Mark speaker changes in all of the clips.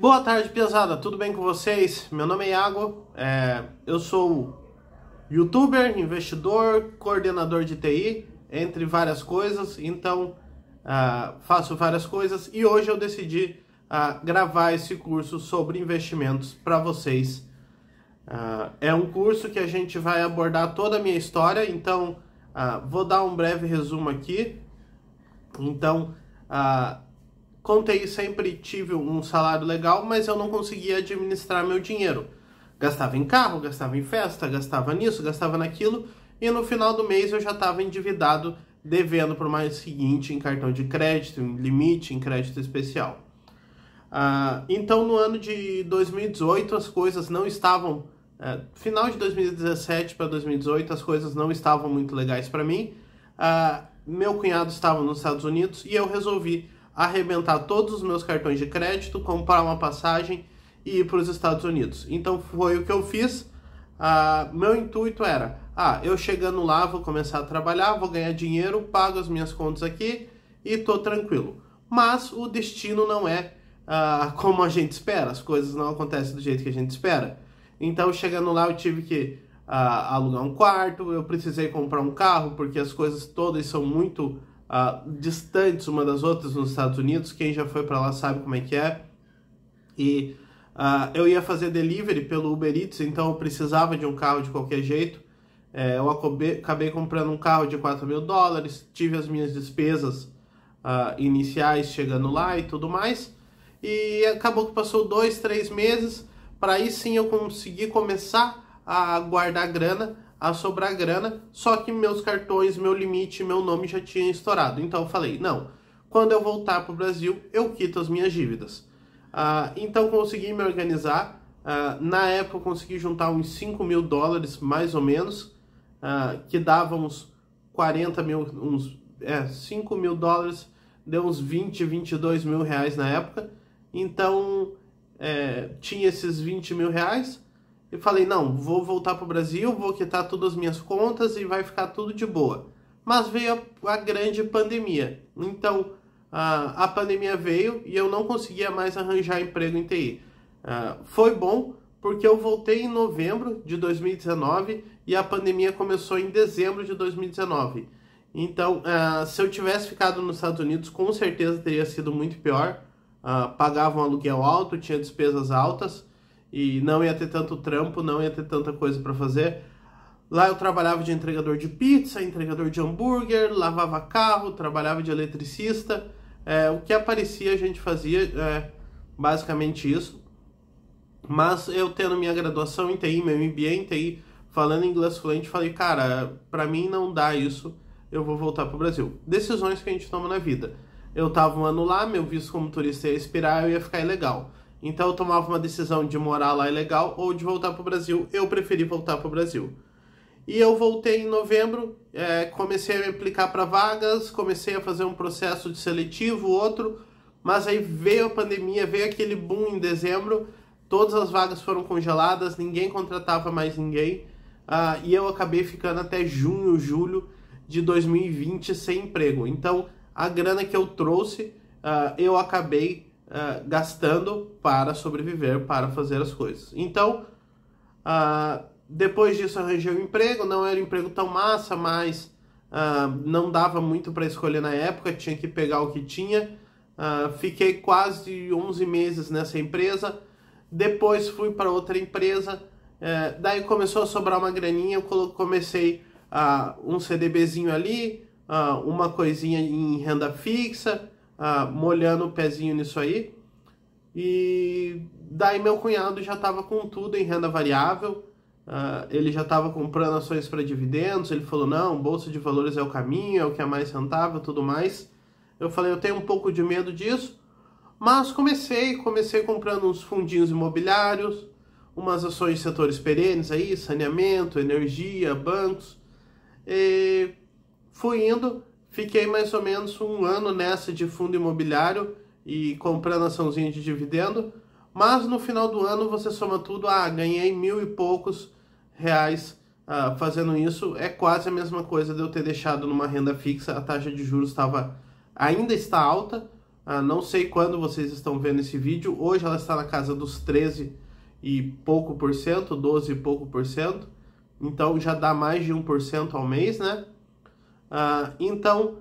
Speaker 1: Boa tarde, pesada. Tudo bem com vocês? Meu nome é Iago. É, eu sou youtuber, investidor, coordenador de TI, entre várias coisas. Então, uh, faço várias coisas e hoje eu decidi uh, gravar esse curso sobre investimentos para vocês. Uh, é um curso que a gente vai abordar toda a minha história, então vou dar um breve resumo aqui. Então, uh, Contei sempre tive um salário legal, mas eu não conseguia administrar meu dinheiro. Gastava em carro, gastava em festa, gastava nisso, gastava naquilo, e no final do mês eu já estava endividado, devendo para o seguinte em cartão de crédito, em limite, em crédito especial. Ah, então, no ano de 2018, as coisas não estavam. Eh, final de 2017 para 2018, as coisas não estavam muito legais para mim. Ah, meu cunhado estava nos Estados Unidos e eu resolvi arrebentar todos os meus cartões de crédito, comprar uma passagem e ir para os Estados Unidos. Então foi o que eu fiz. Ah, meu intuito era: ah, eu chegando lá vou começar a trabalhar, vou ganhar dinheiro, pago as minhas contas aqui e tô tranquilo. Mas o destino não é ah, como a gente espera, as coisas não acontecem do jeito que a gente espera. Então chegando lá eu tive que ah, alugar um quarto, eu precisei comprar um carro porque as coisas todas são muito uh, distantes uma das outras nos Estados Unidos. Quem já foi para lá sabe como é que é. E uh, eu ia fazer delivery pelo Uber Eats, então eu precisava de um carro de qualquer jeito. É, eu acabei, acabei, comprando um carro de 4 mil dólares, tive as minhas despesas uh, iniciais chegando lá e tudo mais. E acabou que passou dois, três meses para aí sim eu conseguir começar a guardar grana a sobrar grana, só que meus cartões, meu limite, meu nome já tinha estourado. Então eu falei, não, quando eu voltar para o Brasil, eu quito as minhas dívidas. Ah, então consegui me organizar. Ah, na época consegui juntar uns 5 mil dólares, mais ou menos, ah, que dava uns 40 mil, uns é, 5 mil dólares, deu uns 20, 22 mil reais na época. Então é, tinha esses 20 mil reais e falei: não, vou voltar para o Brasil, vou quitar todas as minhas contas e vai ficar tudo de boa. Mas veio a, a grande pandemia. Então, a, a pandemia veio e eu não conseguia mais arranjar emprego em TI. Ah, foi bom porque eu voltei em novembro de 2019 e a pandemia começou em dezembro de 2019. Então, uh, se eu tivesse ficado nos Estados Unidos, com certeza teria sido muito pior. Uh, pagava um aluguel alto, tinha despesas altas e não ia ter tanto trampo, não ia ter tanta coisa para fazer. Lá eu trabalhava de entregador de pizza, entregador de hambúrguer, lavava carro, trabalhava de eletricista. É, o que aparecia a gente fazia é, basicamente isso. Mas eu tendo minha graduação em TI, meu MBA em TI, falando inglês fluente, falei, cara, para mim não dá isso, eu vou voltar para o Brasil. Decisões que a gente toma na vida. Eu tava um ano lá, meu visto como turista ia expirar, eu ia ficar ilegal. Então eu tomava uma decisão de morar lá ilegal ou de voltar para o Brasil. Eu preferi voltar para o Brasil. E eu voltei em novembro, é, comecei a me aplicar para vagas, comecei a fazer um processo de seletivo, outro, mas aí veio a pandemia, veio aquele boom em dezembro, todas as vagas foram congeladas, ninguém contratava mais ninguém, uh, e eu acabei ficando até junho, julho de 2020 sem emprego. Então a grana que eu trouxe, uh, eu acabei uh, gastando para sobreviver, para fazer as coisas. Então, uh, depois disso arranjei um emprego, não era um emprego tão massa, mas uh, não dava muito para escolher na época, tinha que pegar o que tinha. Ah, fiquei quase 11 meses nessa empresa, depois fui para outra empresa, é, daí começou a sobrar uma graninha, eu comecei um CDBzinho ali, uma coisinha em renda fixa, ah, molhando o pezinho nisso aí. E daí meu cunhado já estava com tudo em renda variável, ah, ele já estava comprando ações para dividendos, ele falou, não, bolsa de valores é o caminho, é o que é mais rentável, tudo mais. Eu falei, eu tenho um pouco de medo disso, mas comecei, comecei comprando uns fundinhos imobiliários, umas ações setores perenes aí, saneamento, energia, bancos, e fui indo Fiquei mais ou menos um ano nessa de fundo imobiliário e comprando açãozinha de dividendo, mas no final do ano você soma tudo, ah, ganhei mil e poucos reais ah, fazendo isso, é quase a mesma coisa de eu ter deixado numa renda fixa, a taxa de juros estava ainda está alta, ah, não sei quando vocês estão vendo esse vídeo, hoje ela está na casa dos 13 e pouco por cento, 12 e pouco por cento, então já dá mais de 1% ao mês, né? Ah, então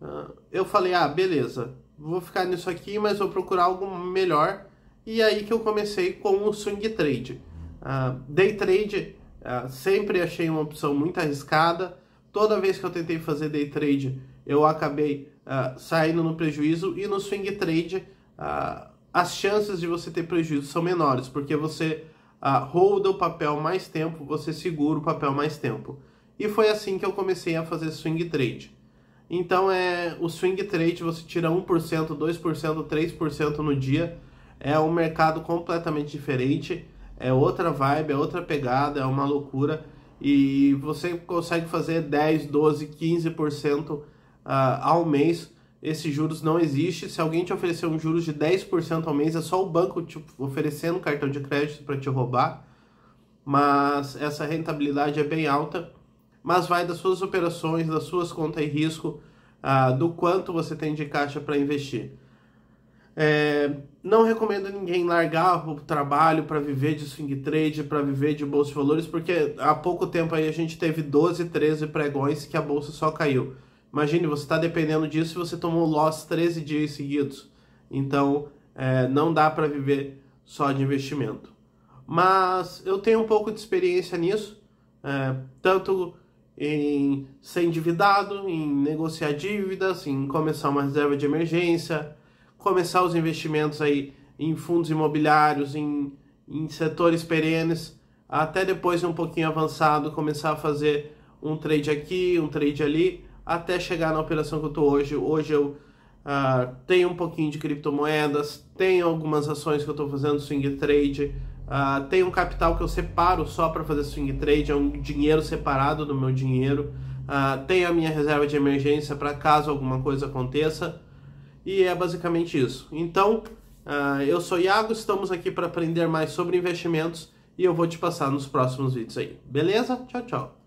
Speaker 1: ah, eu falei, ah, beleza, vou ficar nisso aqui, mas vou procurar algo melhor. E aí que eu comecei com o swing trade. Ah, day trade ah, sempre achei uma opção muito arriscada. Toda vez que eu tentei fazer day trade, eu acabei ah, saindo no prejuízo. E no swing trade, ah, as chances de você ter prejuízo são menores, porque você uh, holda o papel mais tempo, você segura o papel mais tempo. E foi assim que eu comecei a fazer swing trade. Então é o swing trade, você tira 1%, 2%, 3% no dia. É um mercado completamente diferente, é outra vibe, é outra pegada, é uma loucura. E você consegue fazer 10, 12, 15% ao mês. Esses juros não existe. Se alguém te oferecer um juros de 10% ao mês, é só o banco te oferecendo cartão de crédito para te roubar. Mas essa rentabilidade é bem alta mas vai das suas operações, das suas contas e risco, ah, do quanto você tem de caixa para investir. É, não recomendo ninguém largar o trabalho para viver de swing trade, para viver de bolsa de valores, porque há pouco tempo aí a gente teve 12, 13 pregões que a bolsa só caiu. Imagine, você está dependendo disso e você tomou loss 13 dias seguidos. Então, é, não dá para viver só de investimento. Mas eu tenho um pouco de experiência nisso, é, tanto em ser endividado, em negociar dívidas, em começar uma reserva de emergência, começar os investimentos aí em fundos imobiliários, em, em setores perenes, até depois um pouquinho avançado começar a fazer um trade aqui, um trade ali, até chegar na operação que eu estou hoje. Hoje eu uh, tenho um pouquinho de criptomoedas, tenho algumas ações que eu estou fazendo swing trade, Uh, tem um capital que eu separo só para fazer swing trade, é um dinheiro separado do meu dinheiro. Uh, tem a minha reserva de emergência para caso alguma coisa aconteça. E é basicamente isso. Então, uh, eu sou Iago, estamos aqui para aprender mais sobre investimentos e eu vou te passar nos próximos vídeos aí. Beleza? Tchau, tchau.